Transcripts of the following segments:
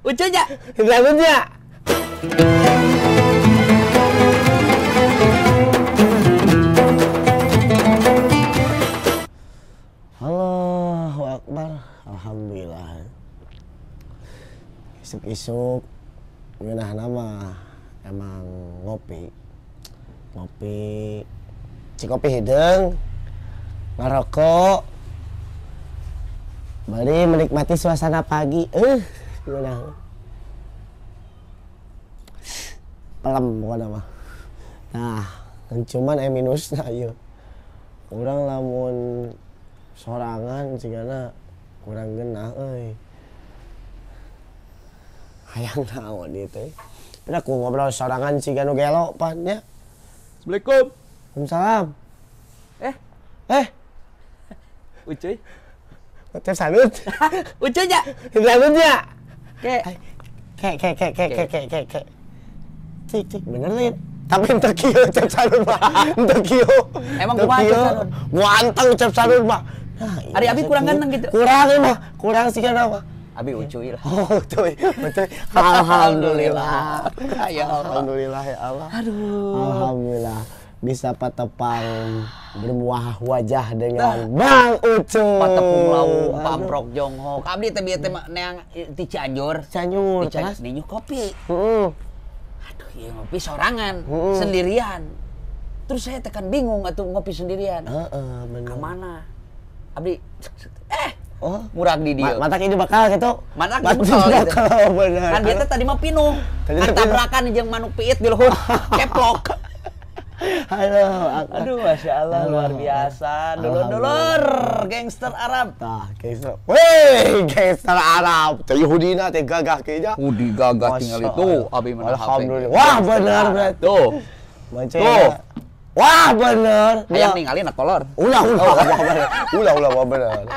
ucunya lagunya Allahu Akbar Alhamdulillah isuk-isuk ngenah nama emang ngopi ngopi cikopi hidung ngerokok beri menikmati suasana pagi eh uh bilang pelem bukan apa nah cuman eminus eh, minus nah iya kurang lamun sorangan jigana kurang genah euy hayang naon ieu teh Pernah aku ngobrol sorangan si Gano pan pannya. Assalamualaikum. Waalaikumsalam. Eh. Eh. Ucuy. Ucuy salut. Ucuy ya. Salut ya. Kek, kek, kek, kek, kek, kek, kek, kayak kayak cik cik bener tapi ntar kio ucap sarun mah ntar kio emang kumaha ucap sarun muantang ucap sarun mah nah, hari iya abi kurang ganteng gitu kurang mah kurang sih kenapa? Abi ucuy lah. Oh, ucuy. Iya. Betul. Alhamdulillah. Ya, ya Alhamdulillah ya Allah. Aduh. Alhamdulillah bisa patepang bermuah wajah dengan nah. Bang Ucu. Patepung lau, pamprok jonghok. Abdi teh bieu teh neang di Cianjur. Cianjur. Di Cianjur kopi. Heeh. Aduh, ieu iya ngopi sorangan, sendirian. Terus saya tekan bingung atuh ngopi sendirian. Heeh, uh, uh, Kemana? Abdi eh Oh, murag di dia. mata ini bakal gitu. mana ini gitu. bakal gitu. Kan dia tadi mah pinuh. Kan tabrakan jeung manuk piit di luhur. Keplok. Halo, Aduh, masya Allah Halo. luar biasa. Dulur dulur, gangster Arab. Nah, gangster. weh, gangster Arab. Teh Yahudina, teh gagah kayaknya. Udi gagah tinggal itu. Abi mana Alhamdulillah. Wah, benar berarti. Tuh. Tuh. Wah benar, Ayam ninggalin nak kolor. Ulah ulah ulah Ulah ulah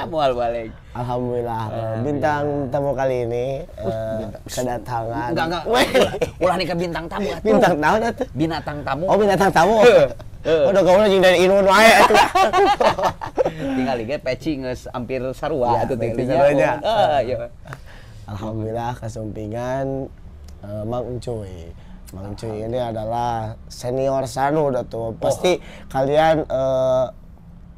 Mual balik. Alhamdulillah. bintang tamu kali ini uh, kedatangan. Enggak enggak. Ulah nih ke bintang tamu atuh. Bintang tamu atuh. Binatang tamu. Oh binatang tamu. Uh. Udah kamu lagi dari Inun wae atuh. Tinggal liga peci geus hampir sarua ya, atuh tingginya. Heeh, ya. Alhamdulillah kesumpingan uh, eh, Mang Cuy, Mang Cuy ini adalah senior sanu udah tuh. Pasti oh. kalian uh,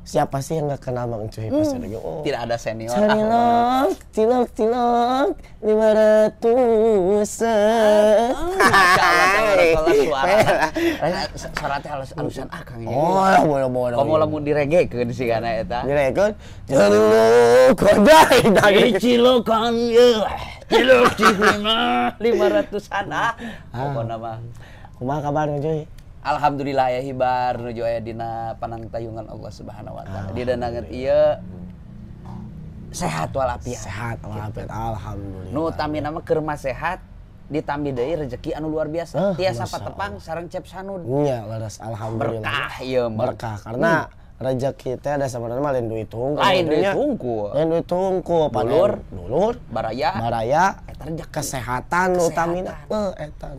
siapa sih yang gak kenal Mang Cuy pasti hmm. lagi, oh, tidak ada senior cilok cilok cilok lima ratusan suara eh, suara halus halusan ah kang oh ya boleh boleh kamu lamun reggae ke di sini karena eta direge cilok kodai dari cilok ya cilok cilok lima ratusan ah apa nama kumaha kabar Cuy Alhamdulillah ya hibar nuju aya dina panang tayungan Allah Subhanahu wa taala. Di danangan ieu sehat walafiat. Sehat walafiat. Gitu. Alhamdulillah. Nu tami nama kerma sehat ditami deui rezeki anu luar biasa. Uh, Tiasa patepang sareng cep sanud. Iya, leres alhamdulillah. Berkah ieu iya, berkah karena hmm rezeki teh ada sebenarnya mah lain duit tungku lain duit tungku lain duit tungku dulur dulur baraya baraya eta kesehatan, kesehatan. utamina eh eta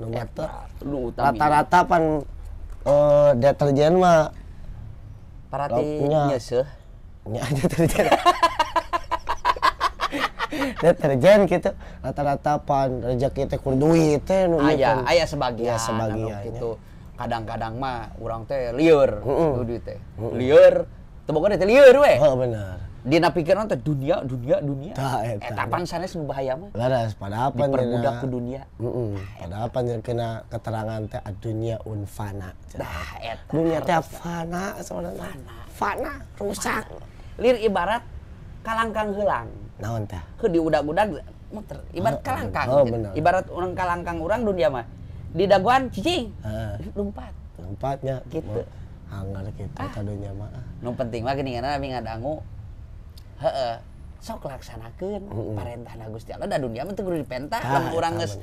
nu rata-rata pan uh, deterjen mah Parati nyeseuh. Nya deterjen. deterjen gitu rata-rata pan rezeki teh kur duit teh nu aya kan. aya sebagian ya, sebagian anu ya. gitu. Kadang-kadang mah urang teh lieur mm -mm. duit teh. Mm -mm. Lieur teh we. Heeh bener dina pikir nanti dunia dunia dunia nah, eh, eta eh, sana sih bahaya mah laras pada apa perbudak ke dunia heeh pada apa kena keterangan teh ah, dunia unfana nah dunia teh fana sebenarnya fana rusak lir ibarat kalangkang hilang nah entah ke diudag-udag muter ibarat ah, ah, kalangkang oh, ibarat orang kalangkang orang dunia mah di daguan cicing lompat lompatnya gitu hanggar kita ah. kadonya mah nu penting mah gini karena kami ngadangu sok laksanakan mm-hmm. Gusti Allah dan dunia mentu guru dipentah ah, lamun urang geus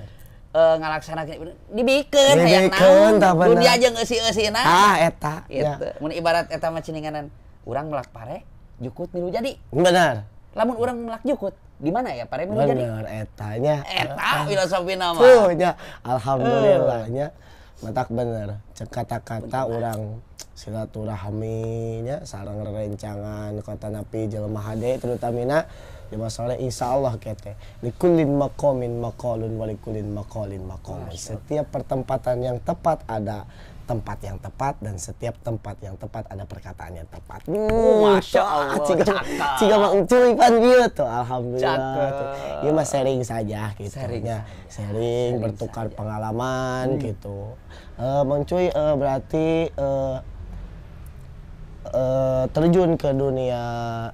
uh, ngalaksanakeun dibikin hayang naon dunia aja geus eusina ah eta gitu ya. mun ibarat eta mah ceninganan, urang melak pare jukut milu jadi benar lamun urang melak jukut di mana ya pare milu jadi benar etanya eta filosofi nama tuh ya alhamdulillahnya uh. matak bener cek kata-kata orang silaturahminya sarang rencangan kota napi jelema hade terutamina Jemaah ya, soleh insya Allah kete likulin makomin makolun walikulin makolin makolun setiap pertempatan yang tepat ada tempat yang tepat dan setiap tempat yang tepat ada perkataan yang tepat. Hmm, Masya Allah. ciga mau cuy pan gitu, alhamdulillah. Tuh. Ya mas sharing saja gitu. Sharing, ya, sharing, bertukar pengalaman hmm. gitu. Uh, Cuy eh, berarti uh, uh, terjun ke dunia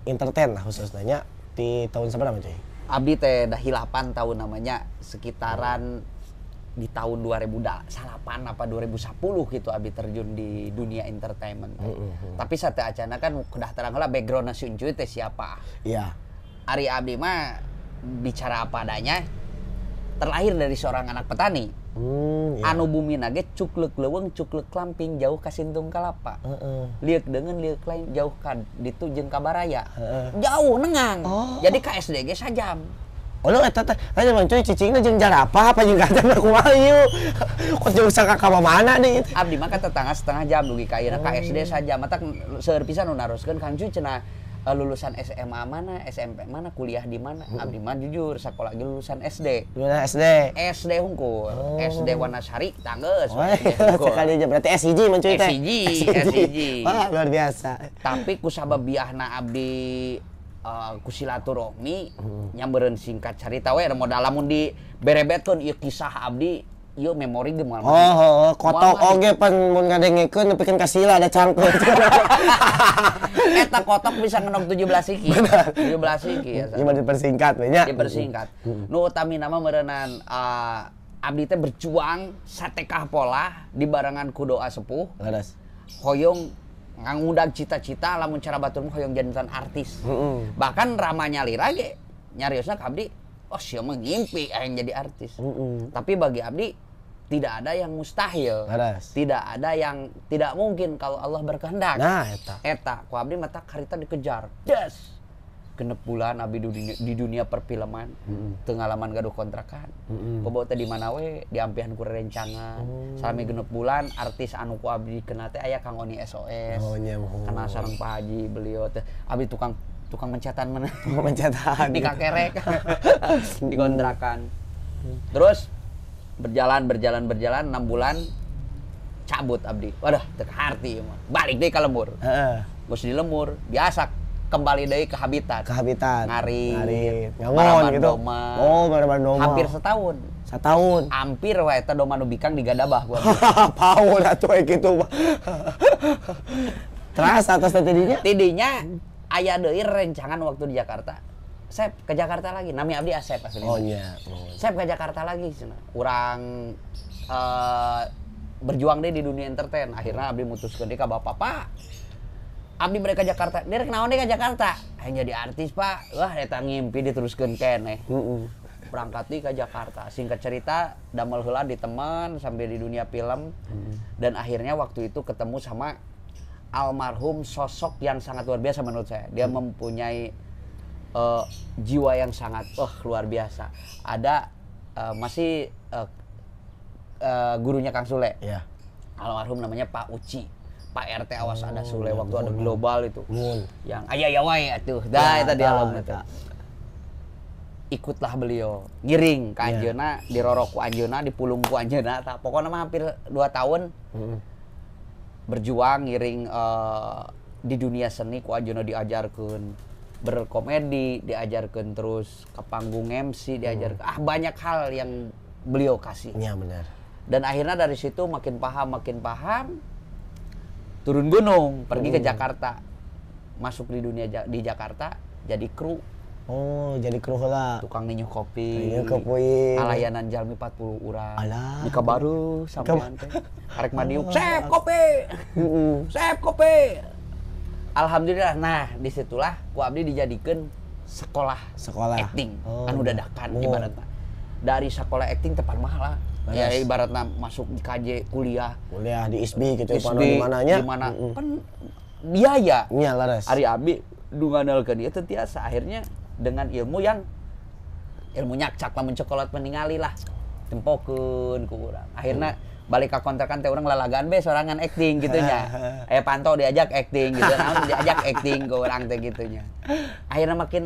entertain lah khususnya di tahun seberapa cuy? Abdi teh dah hilapan tahun namanya sekitaran di tahun 2000 salapan apa 2010 gitu Abi terjun di dunia entertainment. Mm -hmm. Tapi sate acana kan udah terang lah background Sunju teh siapa? Iya. Yeah. Ari Abi mah bicara apa adanya, terlahir dari seorang anak petani. Hmm, iya. Anu bumi nage cuklek leweng cuklek lamping jauh kasintung kelapa, Uh, uh. Liek dengan liek lain jauh kan tu jeng kabaraya. Uh, uh. Jauh nengang. Oh. Jadi KSDG sajam. Oh lu eta teh hanya mancoy cicing jeung jengjar apa apa jeung gajang kumaha ieu. Kok jauh sangka ka mana nih. Abdi maka tetangga setengah jam lagi kaya, ayeuna ka oh, iya. sajam. mata seueur pisan nu naroskeun Kang Cuy cenah uh, lulusan SMA mana, SMP mana, kuliah di mana. Hmm. Abdi mah jujur sekolah lagi lulusan SD. Lulusan SD. SD hungkul. Oh. SD Wanasari tanggeus. Oh, sekali aja berarti SIG mencuit cuy teh. SIG, SIG. Wah, luar biasa. Tapi ku biahna abdi Uh, kusilaturahmi hmm. nyamberen singkat cerita we modal lamun di berebetkeun ieu kisah abdi iya memori ge moal. Oh, oh, oh kotok oge oh, pan mun ngadengkeun nepikeun kasih sila ada cangkut. Eta kotok bisa ngenok 17 iki. 17 iki ya. Cuma dipersingkat banyak. Dipersingkat. Mm-hmm. Nu utami nama merenan uh, abdi teh berjuang satekah pola di barangan ku doa sepuh. Leres. Hoyong ngangudang cita-cita lamun cara batur hoyong jantan artis. Mm -hmm. Bahkan ramanya lira ge nyariosna ka abdi oh siapa mengimpi yang jadi artis. Mm -hmm. Tapi bagi Abdi tidak ada yang mustahil. Laras. Tidak ada yang tidak mungkin kalau Allah berkehendak. Nah, eta. Eta, ku abdi mata karita dikejar. Yes. Genep bulan abdi dunia, di dunia perfilman, mm -hmm. tengalaman gaduh kontrakan. Mm -hmm. tadi di mana we, di ampihan ku rencangan. Mm. Oh. Sami genep bulan artis anu ku abdi kena teh aya Kang Oni SOS. Oh, nya. Oh. sareng Pak Haji beliau teh abdi tukang tukang mencetan mana? Tukang mencetan. di kakerek. di kontrakan. Terus berjalan berjalan berjalan enam bulan cabut abdi waduh, teka balik deh ke lembur uh. Gus di lembur biasa kembali dari ke habitat ke habitat ngari ngangon gitu doma. oh baraban doma hampir setahun setahun hampir wae eta doma nu bikang digadabah gua paul atuh gitu terasa atas tadinya tidinya ayah deui rencangan waktu di Jakarta saya ke Jakarta lagi nami abdi Asep pasti oh iya oh. saya ke Jakarta lagi kurang uh, berjuang deh di dunia entertain akhirnya abdi mutuskan dia ke bapak pak abdi mereka Jakarta dia kenal deh ke Jakarta hanya jadi artis pak wah dia ngimpi diteruskan kene. uh -uh. berangkat di ke Jakarta singkat cerita damel hula di teman sambil di dunia film hmm. dan akhirnya waktu itu ketemu sama almarhum sosok yang sangat luar biasa menurut saya dia hmm. mempunyai uh, jiwa yang sangat wah luar biasa. Ada uh, masih uh, uh, gurunya Kang Sule. Kalau iya. Almarhum namanya Pak Uci. Pak RT awas oh, ada Sule iya, waktu ya, ada global itu. Oh. Yang ayah ya wae atuh. Dah eta dialog eta. Ikutlah beliau ngiring ke iya. Anjona, yeah. di Roroku Anjona, di Pulungku Anjona. Tak pokoknya mah hampir dua tahun. Mm. Berjuang ngiring uh, di dunia seni ku Anjona diajarkan berkomedi diajarkan terus ke panggung MC diajarkan hmm. ah banyak hal yang beliau kasih Iya benar dan akhirnya dari situ makin paham makin paham turun gunung pergi hmm. ke Jakarta masuk di dunia di Jakarta jadi kru Oh, jadi kru heula. Tukang ninyu kopi. Ninyu kopi. Alayanan jalmi 40 urang. Alah. Di Kabaru sampean teh. Karek maniuk, "Sep kopi." Heeh. kopi. Alhamdulillah. Nah, disitulah ku abdi dijadikan sekolah sekolah acting oh. anu dadakan oh. ibaratnya dari sekolah acting tepat mahal lah ya ibaratnya masuk di KJ kuliah kuliah di ISBI gitu di mananya di mana mm -mm. kan biaya iya laras Ari Abi dunganal ke dia tiasa akhirnya dengan ilmu yang ilmu nyakcak lamun cokolat meningali lah tempokeun ku akhirnya mm balik ke kontrakan teh orang lalagaan be sorangan acting gitu gitunya eh pantau diajak acting gitu namun diajak acting ke orang teh gitunya akhirnya makin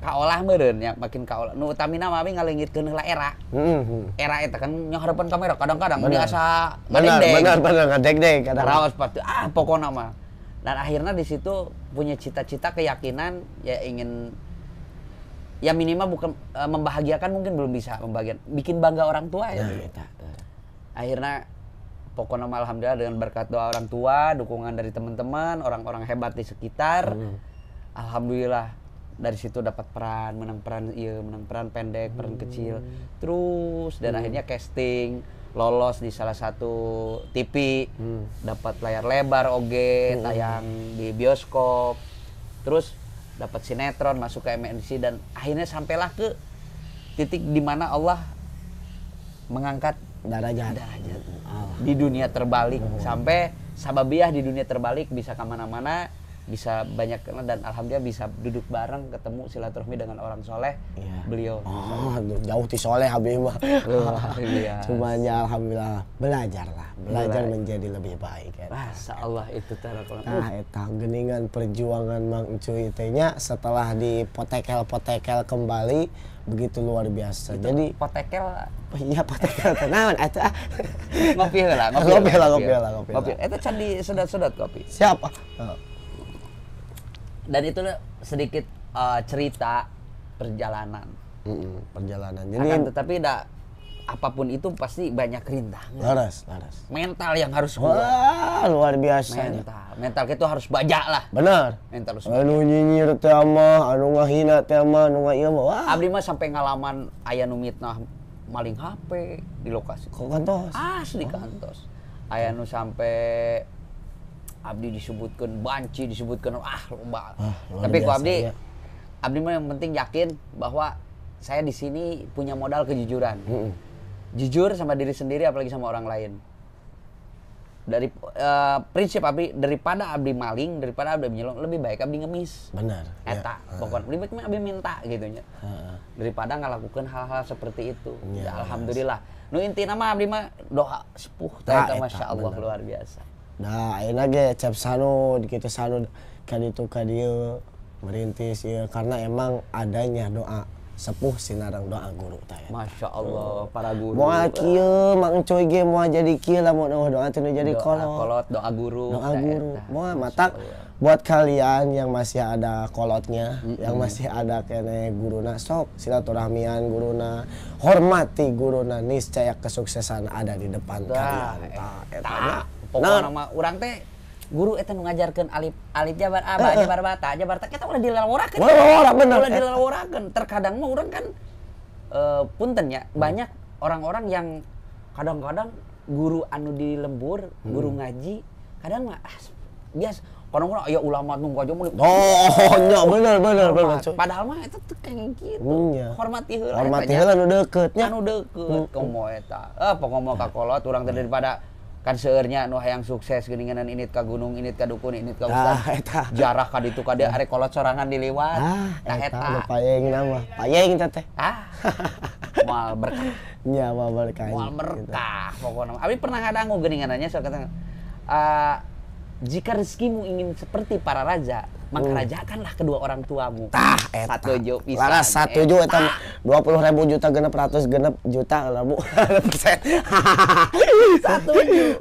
kaolah meren ya makin kaolah nu utamina mami ngalengitkeun heula era Heeh. Mm-hmm. era eta kan nyohorepan kamera kadang-kadang bener. asa benar gitu. benar benar ngadeg-deg kadang raos pasti ah pokoknya mah dan akhirnya di situ punya cita-cita keyakinan ya ingin ya minimal bukan e, membahagiakan mungkin belum bisa membahagiakan bikin bangga orang tua ya nah, ya, akhirnya pokoknya alhamdulillah dengan berkat doa orang tua dukungan dari teman-teman orang-orang hebat di sekitar hmm. alhamdulillah dari situ dapat peran menang peran iya menang peran pendek hmm. peran kecil terus dan hmm. akhirnya casting lolos di salah satu TV hmm. dapat layar lebar oge hmm. tayang di bioskop terus dapat sinetron masuk ke MNC dan akhirnya sampailah ke titik dimana Allah mengangkat aja ada aja ah. di dunia terbalik oh. sampai sababiah di dunia terbalik bisa kemana-mana bisa banyak dan alhamdulillah bisa duduk bareng ketemu silaturahmi dengan orang soleh iya. beliau oh jauh di soleh Habibah iya. cuma ya alhamdulillah belajarlah belajar Belai. menjadi lebih baik ya. Allah itu terakhir nah itu geningan perjuangan Mang cuitnya setelah dipotekel-potekel kembali begitu luar biasa itu jadi potekel iya potekel tenawan itu ah ngopi lah ngopi lah ngopi lah ngopi itu candi sedot-sedot kopi siapa oh dan itu sedikit uh, cerita perjalanan mm -mm, perjalanan jadi Akan tetapi tidak apapun itu pasti banyak rintangan laras laras mental yang harus kuat Wah, luar biasa mental mental itu harus bajak lah benar mental harus anu nyinyir tema, anu ngahina tema anu ngahina wah abdi mah sampai ngalaman ayah nu mitnah maling HP di lokasi kok kantos asli oh. kantos ayah nu sampai Abdi disebutkan banci disebutkan ah lomba ah, tapi kok Abdi ya. Abdi mah yang penting yakin bahwa saya di sini punya modal kejujuran -hmm. jujur sama diri sendiri apalagi sama orang lain dari uh, prinsip abdi daripada abdi maling daripada abdi menyelong lebih baik abdi ngemis benar ya. eta ya. pokoknya lebih baik abdi minta gitu nya ah, ah. daripada ngelakukan hal-hal seperti itu ya, alhamdulillah nu inti nama abdi mah doa sepuh nah, masya Allah bener. luar biasa Nah, enak lagi cap sano, kita sano kan itu kan dia merintis ya karena emang adanya doa sepuh sinarang doa guru tanya. Masya Allah para guru. Mau kieu mang coy ge mau jadi kia lah mau doa doa tidak jadi kolot. Kolot doa guru. Doa ya. guru. Nah, mau matang buat kalian yang masih ada kolotnya, mm -hmm. yang masih ada kene guru sok silaturahmian guru na hormati guru na niscaya kesuksesan ada di depan nah, kalian. Ta, ya. eh, pokoknya nama orang teh guru itu mengajarkan alif alif jabar aba jabar bata jabar tak kita udah dilelaworakan udah bener udah dilelaworakan terkadang mah orang kan uh, punten ya hmm. banyak orang-orang yang kadang-kadang guru anu di lembur hmm. guru ngaji kadang mah ah, bias kadang orang ya ulama nunggu aja mulai oh nyok bener bener bener padahal mah itu tuh kayak gitu hmm, ya. hormati hela hormati hela anu deket anu deket hmm. komo hmm. eta eh ah, kau mau kakolot orang terdiri pada kan seurnya nu hayang sukses geninganan ini ke gunung ini ke dukun ini ke ustaz nah, jarah ka ditu ka dia arek kolot sorangan diliwat ah, nah eta payeng nama payeng eta teh ah moal berkah nya moal berkah moal berkah pokoknya abi pernah ngadangu geninganannya soal kata uh, jika rezekimu ingin seperti para raja, maka hmm. rajakanlah kedua orang tuamu. Tah, eta. Eh, satu juta, pisan. Laras eh, satu juta eta dua puluh ribu juta genap, ratus genap juta lah bu. satu juta,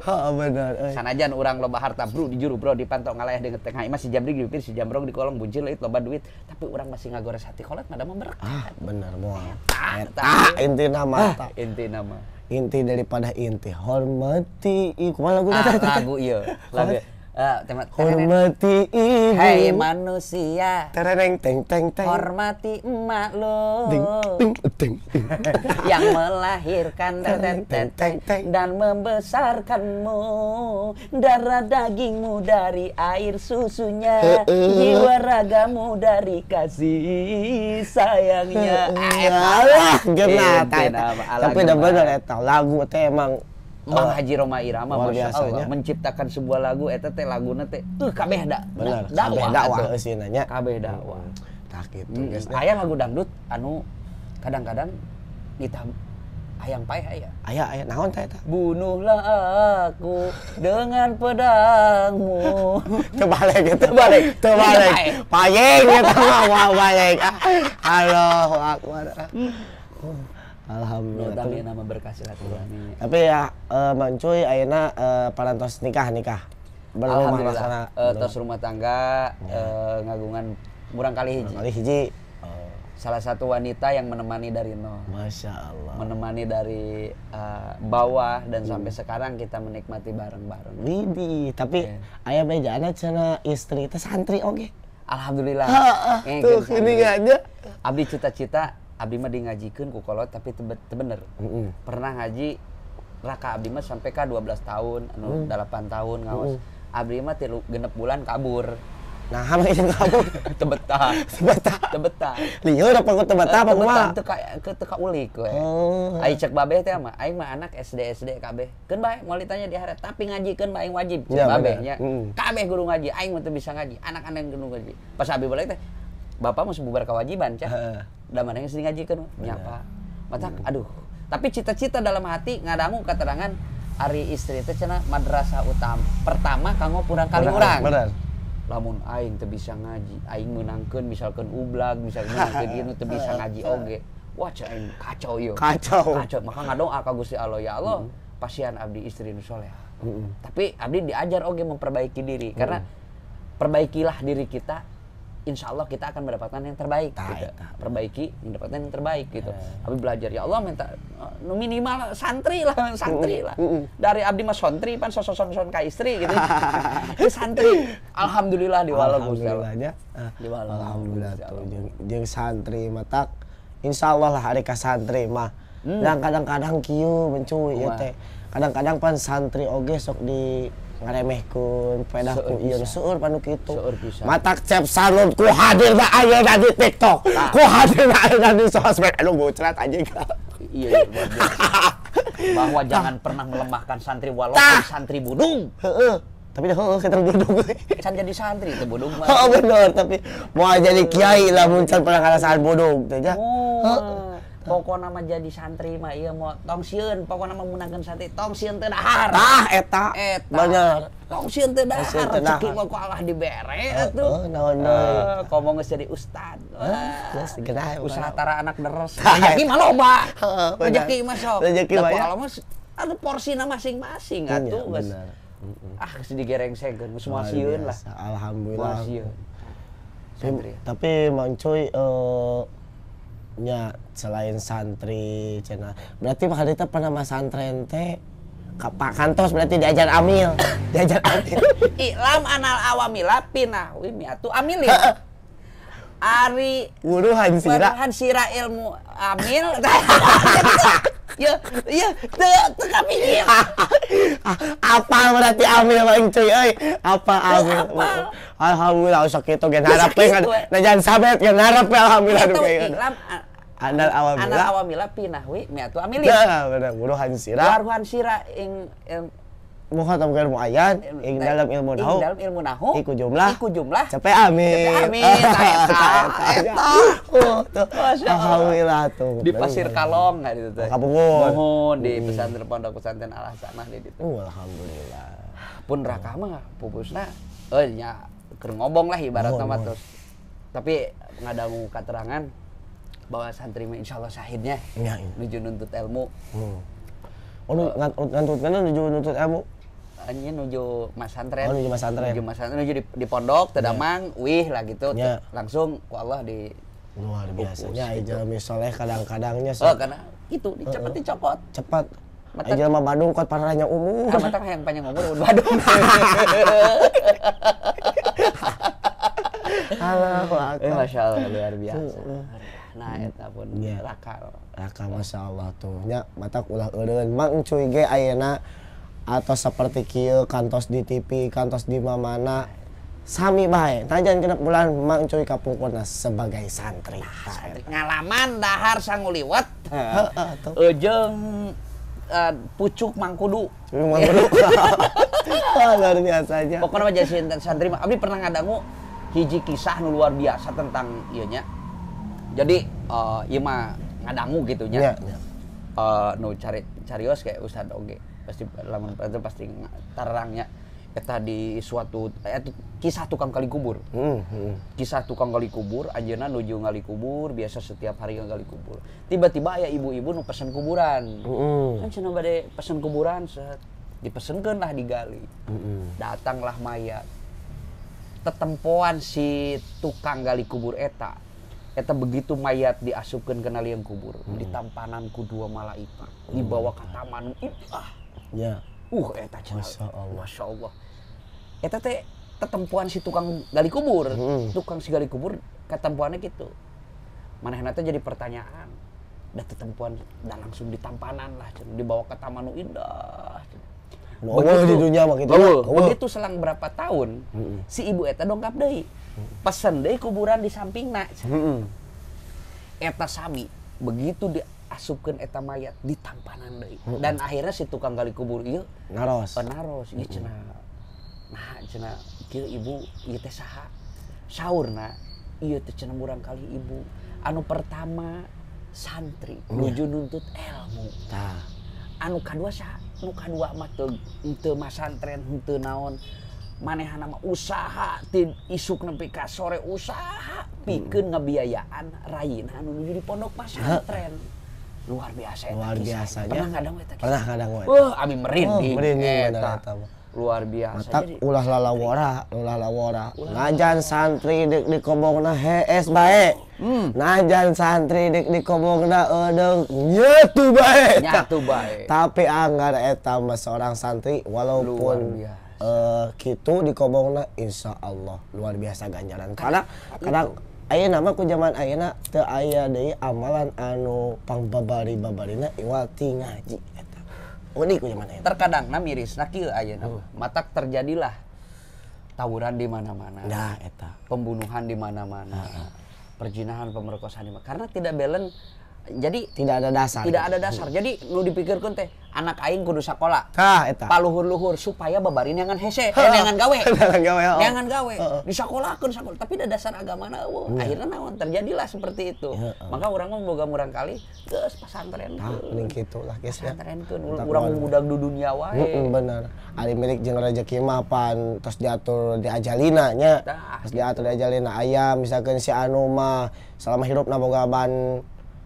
Oh, benar. Eh. Sanajan orang loba harta bro di juru bro di pantau ngalayah dengan tengah ima si jabri di si jambrong di kolong buncil itu loba duit tapi orang masih nggak ngagores hati kolat ada memberkat. Ah benar bu. Eta. Ah, inti nama. Ah, inti nama. Inti daripada inti hormati. lagu ah, lagu iya. Lagu Eh, tema Hormati ibu. Hei manusia. Tereng teng teng teng. Hormati emak lo. Ding ding ding. Yang melahirkan teng teng teng dan membesarkanmu darah dagingmu dari air susunya jiwa ragamu dari kasih sayangnya. ayolah ah, genap iya, Tapi udah bener ya, lagu itu emang Mang ah, Haji Roma Irama Masya Allah menciptakan sebuah lagu eta eh, teh laguna teh uh, nah, tuh kabeh da, Bener, da kabeh dakwah sih nanya kabeh dakwah hmm, tak gitu hmm. Aya lagu dangdut anu kadang-kadang kita ayam payah ayah ayah ayah naon teh eta bunuhlah aku dengan pedangmu terbalik gitu terbalik terbalik iya, payeng gitu mah payeng Allahu akbar hmm. Alhamdulillah. tapi nama berkah silaturahmi. Tapi ya uh, eh, mancuy uh, eh, parantos nikah nikah. Belum Alhamdulillah. Uh, tos rumah tangga uh, ngagungan murang kali hiji. Kali hiji. Uh. Salah satu wanita yang menemani dari nol. Masya Allah. Menemani dari uh, bawah dan uh. sampai sekarang kita menikmati bareng-bareng. Widi, tapi yeah. ayah bejana anak cina istri itu santri oke. Okay. Alhamdulillah. Ha, ha, tuh ini aja. Abdi cita-cita Abdi mah ngaji ku kolot tapi tebener mm -hmm. pernah ngaji raka Abdi mah sampai ke 12 tahun anu mm. 8 tahun ngawas mm -hmm. Abdi mah genep bulan kabur nah apa itu kabur tebetah, tebetah, tebetah liur apa ku tebetah apa eh, kumaha teka ke teka ulik we oh. ai cek babeh teh mah aing mah anak SD SD kabeh keun bae moal ditanya di tapi ngajikeun bae aing wajib cek ya, babe nya kabeh guru ngaji aing mah teu bisa ngaji anak-anak guru ngaji pas abi balik teh bapak mesti bubar kewajiban cah dan mana yang sering ngaji kan nyapa macam iya. aduh tapi cita-cita dalam hati ngadangu keterangan hari istri itu cina madrasah utama pertama kamu kurang kali kurang. lamun aing tuh bisa ngaji aing menangkan misalkan ublag misalkan menangkan terbiasa tuh bisa ngaji oge wah cah kacau yo kacau kacau maka ngadoa ka Gusti Allah ya Allah mm. pasian abdi istri nu tapi abdi diajar oge memperbaiki diri karena perbaikilah diri kita insya Allah kita akan mendapatkan yang terbaik. Taik, gitu. Perbaiki, mendapatkan yang terbaik gitu. Yeah. Tapi belajar ya Allah minta eh, minimal santri lah, santri lah. Mm -mm. Dari abdi mas santri pan sosok -so -so ka istri gitu. Eh, santri. Alhamdulillah di walau Alhamdulillahnya. Eh, di Alhamdulillah ya tuh. jeng santri matak. Insya Allah lah hari santri mah. Hmm. Dan kadang-kadang kiu mencuy ya teh. Kadang-kadang pan santri oge sok di ngaremehkeun kan ku, ieu seueur panu kitu matak cep salon ku hadir da ayeuna di TikTok nah. ku hadir da ayeuna di sosmed anu aja anjing iya, iya bahwa jangan pernah melemahkan santri walaupun nah. santri budung heeh tapi dah kita budung can jadi santri teh budung mah heeh bener tapi mau jadi kiai lah muncul pernah kalah saat budung teh oh pokok nama jadi santri mah iya mau tong sieun pokok nama menangkan santri tong sieun teu dahar tah eta eta bener tong sieun teu dahar rezeki mah itu. Allah dibere ah, atuh heeh oh, naon eh, komo geus jadi ustad ah, geus geuna usaha tara anak deres rezeki mah loba ah, rezeki mah sok rezeki mah ya ada porsinya masing-masing iya, atuh geus ah geus digerengsekeun geus moal sieun lah alhamdulillah tapi mancoy uh, eh, nya selain santri channel berarti pak teh pernah mas santren teh Pak Kantos berarti diajar amil, diajar amil. Ilam anal awamila pinawi miatu amilin. Ya. Ari wuruhan sira. Wuruhan sira ilmu amil. Gitu. ya ya teh teu kapikir apa berarti amil bang cuy euy apa amil alhamdulillah usah kita gitu, ge harap we kan gitu. nah, jangan sabet ge harap we alhamdulillah duke Anal awamila. Anal awamila pinahwi miatu amilin. Nah, benar. Waruhan sira. Waruhan sira ing, ing muhatam ilmu ayat ing eh, dalam ilmu nahu ing dalam ilmu nahu iku jumlah iku jumlah cepet amin amin alhamdulillah tuh di pasir kalong nggak itu teh mohon di hmm. pesantren pondok pesantren al hasanah di itu uh, alhamdulillah pun raka mah pupusna eh nya ngobong lah ibarat nama terus tapi nggak ada ngadamu keterangan bahwa santri insya Allah syahidnya ya, ya. nuju nuntut ilmu hmm. oh, uh, ngantut kan nuju nuntut ilmu ini nuju mas santren oh, nuju mas santren nuju mas santren nuju di, di pondok tidak ya. yeah. wih lah gitu yeah. langsung ku Allah di luar biasanya gitu. misalnya kadang-kadangnya so. oh, karena itu cepat uh, dicopot cepat aja sama mah Bandung kot parahnya umur, Ah, mata yang panjang umur umur Bandung. Halo, Masya Allah, luar biasa nah hmm. eta pun ya. raka raka masya Allah tuh nya mata ulah eureun mang cuy ge ayeuna atau seperti kieu kantos di TV kantos di mana, sami baik tajan kena bulan mang cuy kapungkurna sebagai santri nah, santri nah, ngalaman dahar sanguliwat ujung uh, pucuk mangkudu mangkudu ah, luar biasa aja pokoknya jadi santri abdi pernah ngadangu hiji kisah nu luar biasa tentang iya nya jadi uh, eh, ima iya ngadangu gitu nya yeah, yeah. uh, nu cari carios kayak ustad oge pasti lamun itu pasti terangnya kita di suatu itu kisah tukang kali kubur mm -hmm. kisah tukang kali kubur anjeuna nuju kali kubur biasa setiap hari kali kubur tiba-tiba ya ibu-ibu nu pesen kuburan mm -hmm. kan cenah bade pesen kuburan set dipesenkeun lah digali mm -hmm. datanglah mayat tetempoan si tukang gali kubur eta Eta begitu mayat diasupkan ke liang kubur, hmm. ditampanan ku dua malaikat, hmm. dibawa ke taman ibah. Ya. Uh, eta cenah. Masya Allah. Masya Allah. Eta teh tetempuan si tukang gali kubur, hmm. tukang si gali kubur ketempuannya gitu. yang nanti jadi pertanyaan. Dah tetempuan dah langsung ditampanan lah, dibawa ke taman indah. Cenah Lowol nah, oh, di dunia mah gitu. Oh. itu selang berapa tahun hmm. si ibu eta dongkap deui. Pesen deh kuburan di sampingna. Hmm. Eta sami begitu dia asupkan eta mayat di tampanan deui. Hmm. Dan akhirnya si tukang gali kubur iya naros. Naros ieu cenah. Nah, cina kira ibu iya teh saha? Saurna iya teh cina murang kali ibu. Anu pertama santri menuju nuntut ilmu. Nah anu kedua sah nu kedua mah teu masantren teu naon manehana mah usaha tin isuk nepi ka sore usaha pikeun hmm. ngebiayaan raina anu nuju di pondok pesantren luar biasa luar biasa pernah kadang eta pernah kadang we wah abi merinding oh, merinding eta luar biasa Mata, jadi ulah lalawara, ulah lawora najan santri dek di kobongna he es baik. Hmm. najan santri dek di kobongna edeung nyatu baik. nyatu baik. tapi anggar eta mah seorang santri walaupun uh, gitu di kobongna insya Allah luar biasa ganjaran karena karena ayah nama ku zaman ayana teu aya deui amalan anu pangbabari babarina iwati ngaji unik oh, mana ya? terkadang nah miris nah kieu ayeuna uh. matak terjadilah tawuran di mana-mana nah pembunuhan di mana-mana uh. perjinahan pemerkosaan di mana karena tidak balance jadi tidak ada dasar tidak ada dasar jadi lu dipikirkan teh anak aing kudu sekolah Hah, eta paluhur-luhur supaya babarin yang hese eh, jangan gawe jangan gawe jangan oh. gawe di sekolah kan sekolah tapi ada dasar agama nahu. Uh, iya. akhirnya nahu terjadilah seperti itu iya, maka orang mau boga murang kali ke pesantren nah mending gitu lah guys ya pesantren kan orang budak di dunia wae Benar. bener ari milik jeng raja mah pan terus diatur di ajalina nya terus diatur di ajalina ayam misalkan si anu mah selama hidup naboga ban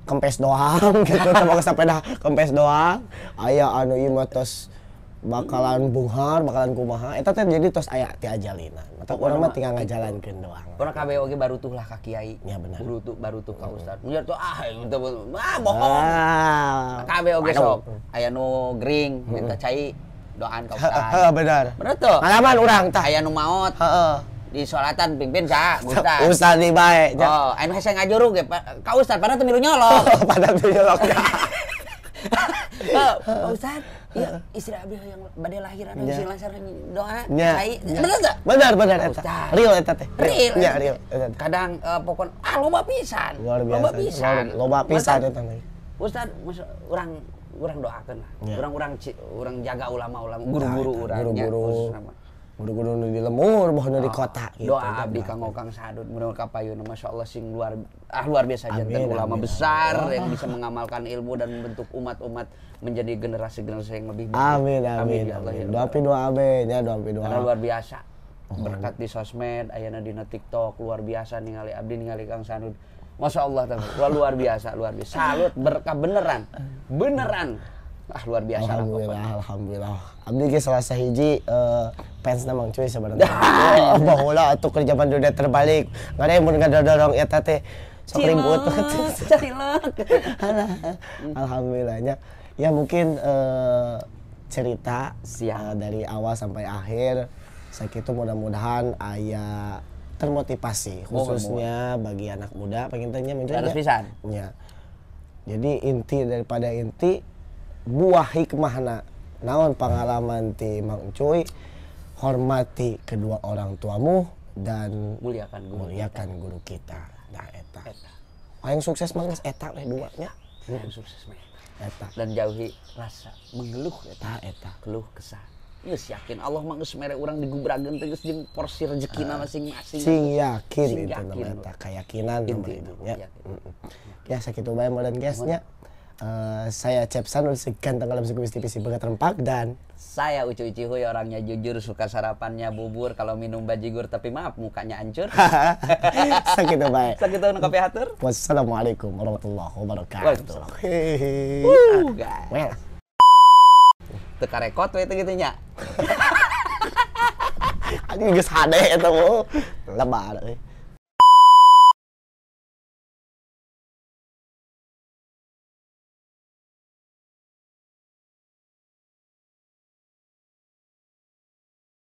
kempes doang gitu terbaga sepeda kempes doang ayah anu Ima tos bakalan bunghar bakalan kumaha itu teh jadi tos aya ti ajalina mata urang mah tinggal ngajalankeun doang urang kabeh oge tuh lah ka kiai ya benar baru tuh ka ustad munyer tuh ah itu ah bohong ah. kabeh oge sok aya nu gering minta cai doaan kau ustad benar bener tuh pengalaman orang tah ayah nu maot heeh di sholatan pimpin sa Ustad Ustad di baik oh ayo saya ngajuru ke kau Ustad pada tuh miru nyolok pada tuh nyolok oh, Pak Ustad Iya, istri Abi yang badai lahir anu istri ya. lancar doa. Ya. ya. Benar enggak? Benar, benar eta. Real eta teh. Real. Ya, real. Kadang eh, pokok ah loba pisan. Luar biasa. Loba pisan. Loba pisan eta mah. Ustad, orang orang doakan lah. Orang ya. orang orang jaga ulama-ulama, nah, guru-guru orangnya. Guru-guru udah kudu nu di lemur bahwa oh. di ah, kota gitu. doa abdi kang okang sadut menurut kapayu masya allah sing luar ah luar biasa jantan ulama besar amin. Ah. yang bisa mengamalkan ilmu dan membentuk umat-umat menjadi generasi-generasi yang lebih baik amin amin, amin, ya amin. Ya doa pin doa amin ya doa pin doa karena luar biasa hmm. berkat di sosmed ayana di tiktok luar biasa ningali abdi ningali kang sadut masya allah luar biasa luar biasa salut berkah beneran beneran ah luar biasa alhamdulillah lah, alhamdulillah abdi ge salah sahiji uh, eh, fans nama cuy sebenarnya bahula atuh kerja dunia terbalik ngada nggak dorong ya tete sok ribut cilek alhamdulillahnya ya mungkin uh, cerita siang uh, eh, dari awal sampai akhir itu mudah-mudahan ayah termotivasi oh, khususnya bagi anak muda pengen mencoba ya. jadi inti daripada inti buah hikmahna naon pengalaman ti Mang Cuy hormati kedua orang tuamu dan muliakan guru muliakan kita. guru kita nah eta eta yang sukses mah eta lah dua nya iya, yang sukses mah eta dan jauhi rasa mengeluh eta nah, eta keluh kesah Yes, iya, yakin Allah mah geus mere urang digubrageun teh geus jeung porsi rezekina ah, masing-masing. Sing yakin itu namanya Keyakinan kayakinan namanya ya. Ya sakitu bae modal guys Uh, saya Cepsan segan tanggal kumis tipis banget rempak dan saya Ucu Ucihuy orangnya jujur suka sarapannya bubur kalau minum bajigur tapi maaf mukanya hancur sakit baik ya, sakit ya, nu kopi hatur wassalamualaikum warahmatullahi wabarakatuh hehehe uh, well teka rekod itu gitu nya anjing geus hade eta ya, lebar eh.